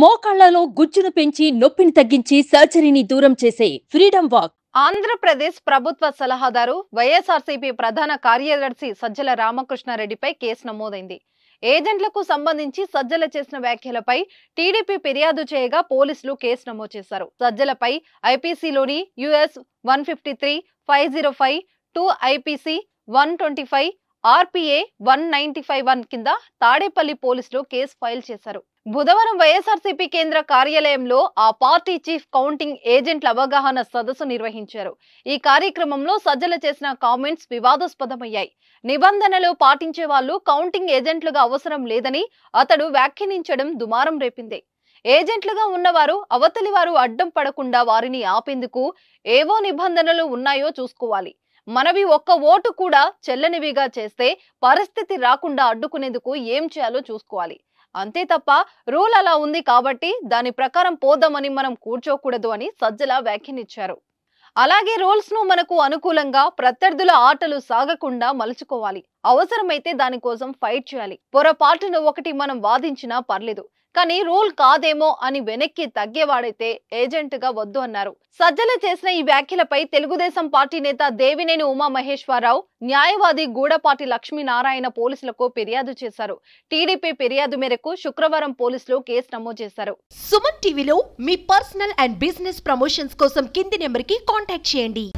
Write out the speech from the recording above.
మోకాళ్లలో గుజ్జును పెంచి నొప్పిని తగ్గించి సర్జరీని దూరం చేసే ఫ్రీడమ్ వాక్ ఆంధ్రప్రదేశ్ ప్రభుత్వ సలహాదారు వైఎస్ఆర్సీపీ ప్రధాన కార్యదర్శి సజ్జల రామకృష్ణారెడ్డిపై కేసు నమోదైంది ఏజెంట్లకు సంబంధించి సజ్జల చేసిన వ్యాఖ్యలపై టీడీపీ ఫిర్యాదు చేయగా పోలీసులు కేసు నమోదు చేశారు సజ్జలపై ఐపీసీలోని US one fifty three five zero five two IPC one twenty five RPA one ninety five one కింద తాడేపల్లి పోలీసులు కేసు ఫైల్ చేశారు బుధవారం వైఎస్ఆర్సీపీ కేంద్ర కార్యాలయంలో ఆ పార్టీ చీఫ్ కౌంటింగ్ ఏజెంట్ల అవగాహన సదస్సు నిర్వహించారు ఈ కార్యక్రమంలో సజ్జల చేసిన కామెంట్స్ వివాదాస్పదమయ్యాయి నిబంధనలు పాటించే వాళ్ళు కౌంటింగ్ ఏజెంట్లుగా అవసరం లేదని అతడు వ్యాఖ్యానించడం దుమారం రేపింది ఏజెంట్లుగా ఉన్నవారు అవతలి వారు అడ్డం పడకుండా వారిని ఆపేందుకు ఏవో నిబంధనలు ఉన్నాయో చూసుకోవాలి మనవి ఒక్క ఓటు కూడా చెల్లనివిగా చేస్తే పరిస్థితి రాకుండా అడ్డుకునేందుకు ఏం చేయాలో చూసుకోవాలి అంతే తప్ప రూల్ అలా ఉంది కాబట్టి దాని ప్రకారం పోదామని మనం కూర్చోకూడదు అని సజ్జల వ్యాఖ్యనిచ్చారు అలాగే రూల్స్ ను మనకు అనుకూలంగా ప్రత్యర్థుల ఆటలు సాగకుండా మలుచుకోవాలి అవసరమైతే దానికోసం ఫైట్ చేయాలి పొరపాటును ఒకటి మనం వాదించినా పర్లేదు కానీ రూల్ కాదేమో అని వెనక్కి తగ్గేవాడైతే ఏజెంట్ గా వద్దు అన్నారు సజ్జల చేసిన ఈ వ్యాఖ్యలపై తెలుగుదేశం పార్టీ నేత దేవినేని ఉమా మహేశ్వరరావు న్యాయవాది గూడపాటి లక్ష్మీనారాయణ పోలీసులకు ఫిర్యాదు చేశారు టీడీపీ ఫిర్యాదు మేరకు శుక్రవారం పోలీసులు కేసు నమోదు చేశారు సుమన్ టీవీలో మీ పర్సనల్ అండ్ బిజినెస్ ప్రమోషన్స్ కోసం కింది నెంబర్ కి కాంటాక్ట్ చేయండి